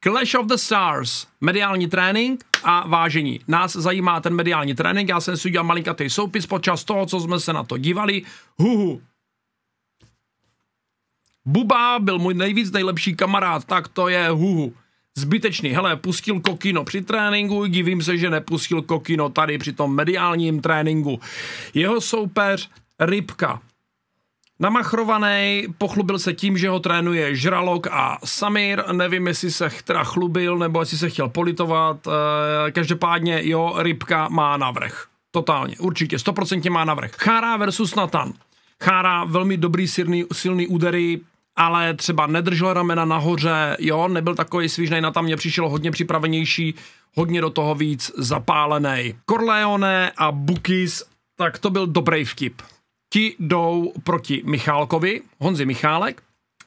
Clash of the Stars, mediální trénink a vážení. Nás zajímá ten mediální trénink, já jsem si udělal malinkatý soupis počas toho, co jsme se na to dívali. Huhu. Buba byl můj nejvíc nejlepší kamarád, tak to je huhu. Zbytečný, hele, pustil kokino při tréninku, divím se, že nepustil kokino tady při tom mediálním tréninku. Jeho soupeř, Rybka, namachrovaný, pochlubil se tím, že ho trénuje Žralok a Samir, nevím, jestli se teda chlubil, nebo jestli se chtěl politovat, eh, každopádně jo, Rybka má navrh. Totálně, určitě, 100% má navrh. Chára versus Nathan. Chára velmi dobrý silný, silný údery, ale třeba nedržel ramena nahoře, jo, nebyl takový svížnej, na tam mě přišel hodně připravenější, hodně do toho víc zapálený. Corleone a Bukis, tak to byl dobrý vtip. Ti jdou proti Michálkovi, Honzi Michálek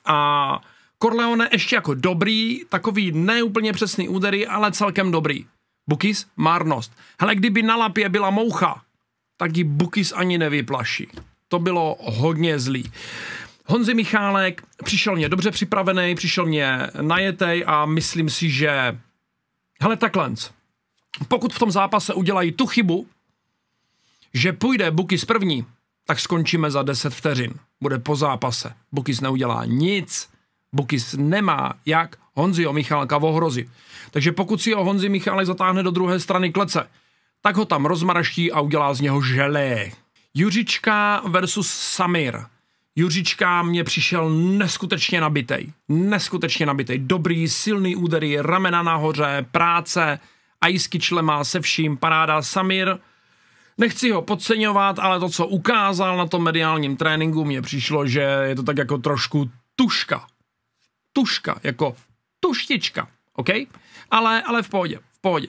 a Corleone ještě jako dobrý, takový neúplně přesný údery, ale celkem dobrý. Bukis, márnost. Hele, kdyby na lapě byla moucha, tak ji Bukis ani nevyplaší. To bylo hodně zlý. Honzi Michálek přišel mě dobře připravený, přišel mě najetej a myslím si, že... Hele, takhle. Pokud v tom zápase udělají tu chybu, že půjde Bukis první, tak skončíme za 10 vteřin. Bude po zápase. Bukis neudělá nic. Bukis nemá jak o Michálka ohrozit. Takže pokud si ho Honzi Michálek zatáhne do druhé strany klece, tak ho tam rozmaraští a udělá z něho želé. Juřička versus Samir. Juřička mě přišel neskutečně nabitej. Neskutečně nabitej. Dobrý, silný údery, ramena nahoře, práce, ajsky člema se vším, paráda Samir – Nechci ho podceňovat, ale to, co ukázal na tom mediálním tréninku, mně přišlo, že je to tak jako trošku tuška. Tuška, jako tuštička, OK? Ale, ale v pohodě, v pohodě.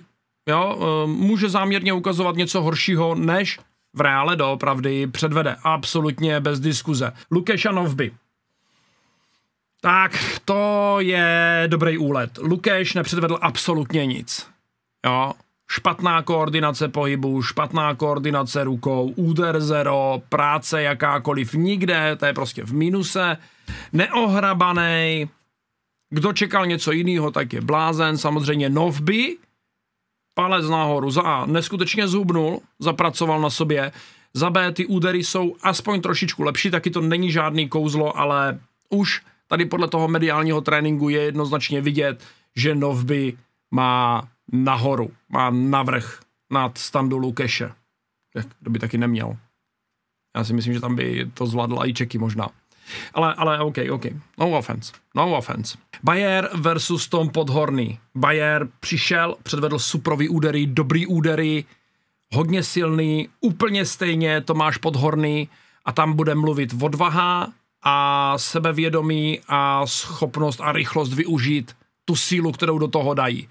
Jo, eh, může záměrně ukazovat něco horšího, než v reále doopravdy předvede. Absolutně bez diskuze. Lukešanov by. Tak, to je dobrý úlet. Lukeš nepředvedl absolutně nic. Jo, špatná koordinace pohybu, špatná koordinace rukou, úder zero, práce jakákoliv nikde, to je prostě v minuse, neohrabaný, kdo čekal něco jiného, tak je blázen, samozřejmě Novby, palec nahoru, za A, neskutečně zubnul, zapracoval na sobě, za B, ty údery jsou aspoň trošičku lepší, taky to není žádný kouzlo, ale už tady podle toho mediálního tréninku je jednoznačně vidět, že Novby má nahoru, má navrh nad standu Lukeše. Jak, kdo by taky neměl. Já si myslím, že tam by to zvládla i Čeky možná. Ale, ale OK, OK. No offense. No offense. Bayer versus Tom Podhorný. Bayer přišel, předvedl suprový údery, dobrý údery, hodně silný, úplně stejně Tomáš Podhorný a tam bude mluvit odvaha a sebevědomí a schopnost a rychlost využít tu sílu, kterou do toho dají.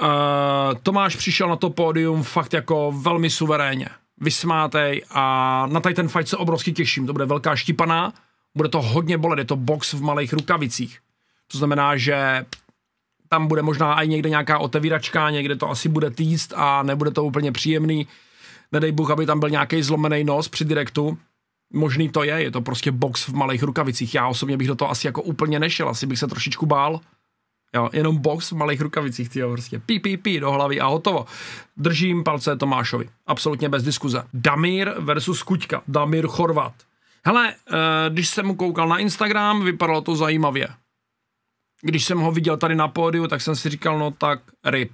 Eh, Tomáš přišel na to pódium fakt jako velmi suverénně, vysmátej a na tady ten fight se obrovsky těším. To bude velká štípaná, bude to hodně bolet, je to box v malých rukavicích. To znamená, že tam bude možná i někde nějaká otevíračka, někde to asi bude týst a nebude to úplně příjemný. Nedej Bůh, aby tam byl nějaký zlomený nos při direktu. Možný to je, je to prostě box v malých rukavicích. Já osobně bych do toho asi jako úplně nešel, asi bych se trošičku bál. Jo, jenom box v malých rukavicích, ty prostě. Pí, pí, pí, do hlavy a hotovo. Držím palce Tomášovi. Absolutně bez diskuze. Damir versus Kuťka. Damir Chorvat. Hele, eh, když jsem mu koukal na Instagram, vypadalo to zajímavě. Když jsem ho viděl tady na pódiu, tak jsem si říkal, no tak ryb.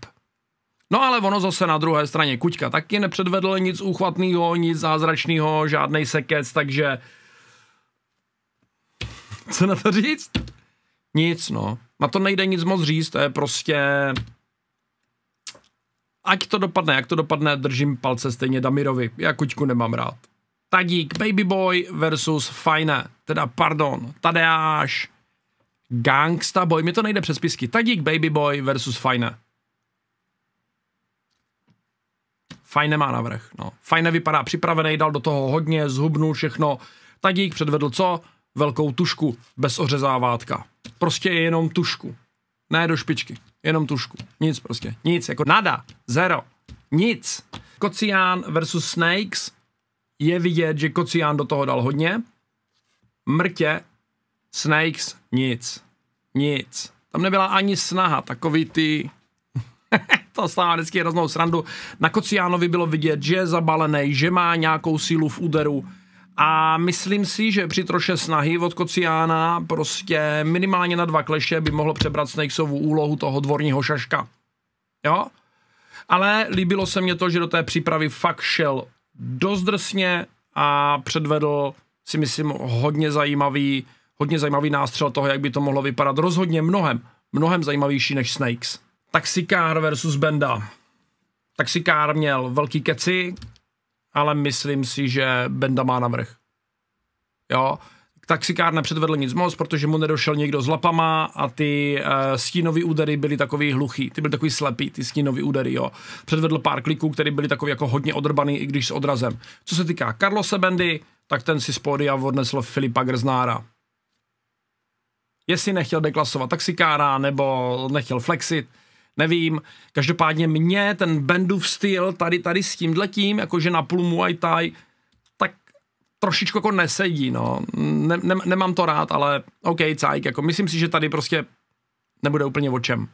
No ale ono zase na druhé straně. Kuťka taky nepředvedl nic úchvatného, nic zázračného, žádný sekec, takže... Co na to říct? Nic, no. Na to nejde nic moc říct, to je prostě... Ať to dopadne, jak to dopadne, držím palce stejně Damirovi. Já kuťku nemám rád. Tadík boy versus Fajne, teda pardon, Tadeáš Gangsta Boy, mi to nejde přes pisky. Tadík boy versus Fajne. Fajne má navrh, no. Fajne vypadá připravený, dal do toho hodně, zhubnul všechno. Tadík předvedl co? velkou tušku bez ořezávátka. Prostě jenom tušku. Ne do špičky, jenom tušku. Nic prostě, nic, jako nada, zero, nic. Kocián versus Snakes je vidět, že Kocián do toho dal hodně. Mrtě, Snakes, nic, nic. Tam nebyla ani snaha, takový ty... to stává vždycky hroznou srandu. Na Kociánovi bylo vidět, že je zabalený, že má nějakou sílu v úderu, a myslím si, že při troše snahy od Kociána prostě minimálně na dva kleše by mohlo přebrat Snakesovu úlohu toho dvorního šaška. Jo? Ale líbilo se mně to, že do té přípravy fakt šel dost drsně a předvedl si myslím hodně zajímavý, hodně zajímavý nástřel toho, jak by to mohlo vypadat. Rozhodně mnohem, mnohem zajímavější než Snakes. Taxikár versus Benda. Taxikár měl velký keci, ale myslím si, že Benda má navrh. Jo, taxikár nepředvedl nic moc, protože mu nedošel někdo s lapama a ty uh, eh, stínové údery byly takový hluchý, ty byly takový slepý, ty stínové údery, jo. Předvedl pár kliků, které byly takový jako hodně odrbaný, i když s odrazem. Co se týká Carlose Bendy, tak ten si z pódia odnesl Filipa Grznára. Jestli nechtěl deklasovat taxikára, nebo nechtěl flexit, nevím. Každopádně mě ten Bendův styl tady, tady s tímhletím, jakože na půl Muay Thai, tak trošičku jako nesedí, no. Ne, ne, nemám to rád, ale OK, cajk, jako myslím si, že tady prostě nebude úplně o čem.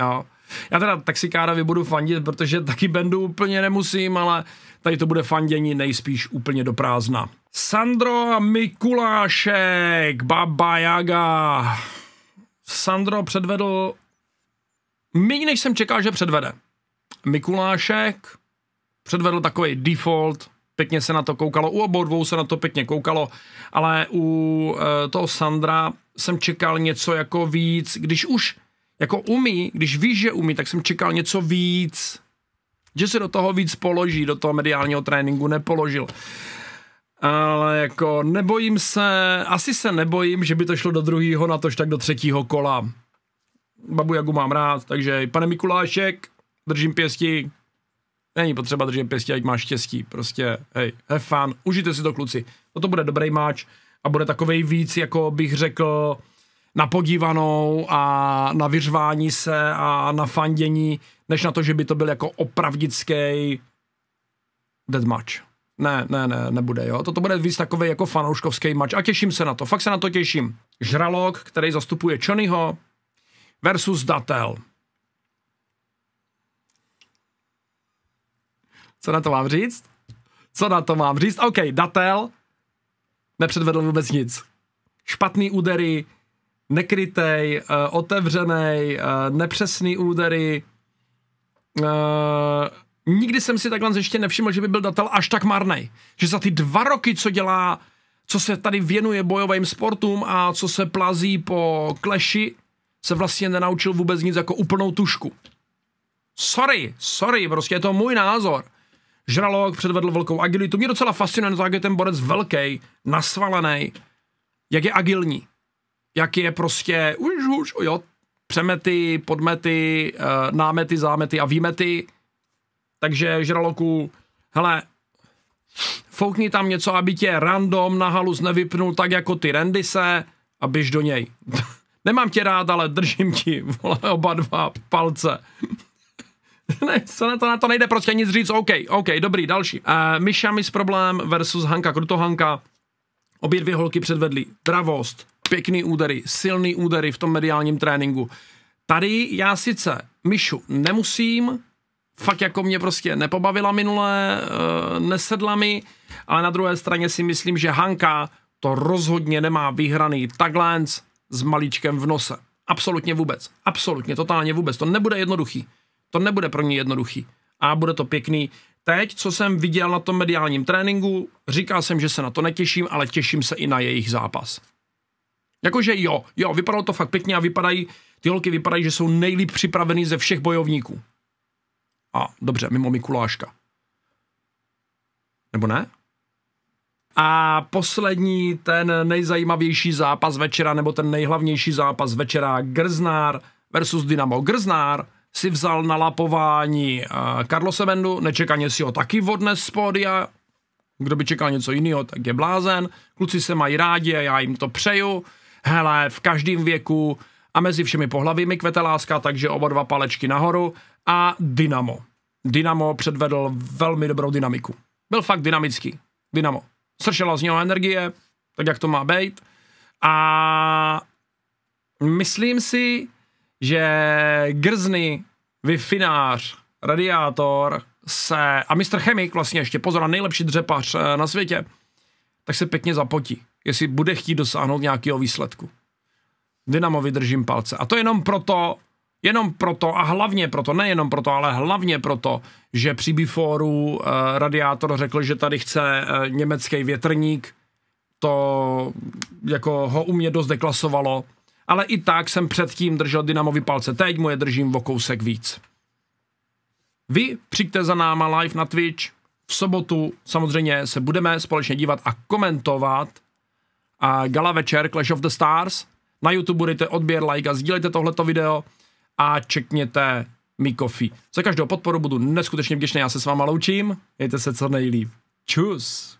Jo. Já teda taxikárovi budu fandit, protože taky bendu úplně nemusím, ale tady to bude fandění nejspíš úplně do prázdna. Sandro Mikulášek, Baba Jaga. Sandro předvedl Méně než jsem čekal, že předvede. Mikulášek předvedl takový default, pěkně se na to koukalo, u obou dvou se na to pěkně koukalo, ale u e, toho Sandra jsem čekal něco jako víc, když už jako umí, když víš, že umí, tak jsem čekal něco víc, že se do toho víc položí, do toho mediálního tréninku nepoložil. Ale jako nebojím se, asi se nebojím, že by to šlo do druhého, natož tak do třetího kola babu Jagu mám rád, takže pane Mikulášek, držím pěsti, není potřeba držet pěstí, ať máš štěstí. Prostě, hej, have fun, užijte si to kluci. to bude dobrý máč a bude takovej víc, jako bych řekl, na podívanou a na vyřvání se a na fandění, než na to, že by to byl jako opravdický dead match, Ne, ne, ne, nebude, jo. Toto bude víc takový jako fanouškovský mač a těším se na to, fakt se na to těším. Žralok, který zastupuje Čonyho, versus datel. Co na to mám říct? Co na to mám říct? OK, datel nepředvedl vůbec nic. Špatný údery, nekrytej, uh, eh, otevřený, uh, eh, nepřesný údery. Uh, nikdy jsem si takhle ještě nevšiml, že by byl datel až tak marný. Že za ty dva roky, co dělá, co se tady věnuje bojovým sportům a co se plazí po kleši, se vlastně nenaučil vůbec nic jako úplnou tušku. Sorry, sorry, prostě je to můj názor. Žralok předvedl velkou agilitu. Mě docela fascinuje, jak je ten borec velký, nasvalený, jak je agilní, jak je prostě už, už, jo, přemety, podmety, eh, námety, zámety a výmety. Takže žraloku, hele, foukni tam něco, aby tě random na halu, nevypnul tak jako ty rendise a běž do něj. Nemám tě rád, ale držím ti vole, oba dva palce. ne, se na to, na to nejde prostě nic říct, OK, OK, dobrý, další. Uh, eh, Miša Miss Problém versus Hanka Krutohanka. Obě dvě holky předvedly dravost, pěkný údery, silný údery v tom mediálním tréninku. Tady já sice Mišu nemusím, fakt jako mě prostě nepobavila minule, eh, nesedla mi, ale na druhé straně si myslím, že Hanka to rozhodně nemá vyhraný. Takhle s malíčkem v nose. Absolutně vůbec. Absolutně, totálně vůbec. To nebude jednoduchý. To nebude pro ní jednoduchý. A bude to pěkný. Teď, co jsem viděl na tom mediálním tréninku, říkal jsem, že se na to netěším, ale těším se i na jejich zápas. Jakože jo, jo, vypadalo to fakt pěkně a vypadají, ty holky vypadají, že jsou nejlíp připravený ze všech bojovníků. A dobře, mimo Mikuláška. Nebo ne? A poslední, ten nejzajímavější zápas večera, nebo ten nejhlavnější zápas večera, Grznár versus Dynamo. Grznár si vzal na lapování eh, Karlo Semendu, nečekaně si ho taky odnes z pódia, kdo by čekal něco jiného, tak je blázen. Kluci se mají rádi a já jim to přeju. Hele, v každém věku a mezi všemi pohlavími kvete láska, takže oba dva palečky nahoru. A Dynamo. Dynamo předvedl velmi dobrou dynamiku. Byl fakt dynamický. Dynamo sršela z něho energie, tak jak to má být. A myslím si, že Grzny, vyfinář, Radiátor se, a mistr Chemik vlastně ještě, pozor, nejlepší dřepař eh, na světě, tak se pěkně zapotí, jestli bude chtít dosáhnout nějakého výsledku. Dynamo vydržím palce. A to jenom proto, Jenom proto a hlavně proto, nejenom proto, ale hlavně proto, že při Biforu uh, eh, radiátor řekl, že tady chce uh, německý větrník, to jako ho u mě dost deklasovalo, ale i tak jsem předtím držel dynamový palce, teď mu je držím o kousek víc. Vy přijďte za náma live na Twitch, v sobotu samozřejmě se budeme společně dívat a komentovat a gala večer Clash of the Stars. Na YouTube budete odběr, like a sdílejte tohleto video a čekněte mi kofi Za každou podporu budu neskutečně vděčný, já se s váma loučím, mějte se co nejlíp. Čus!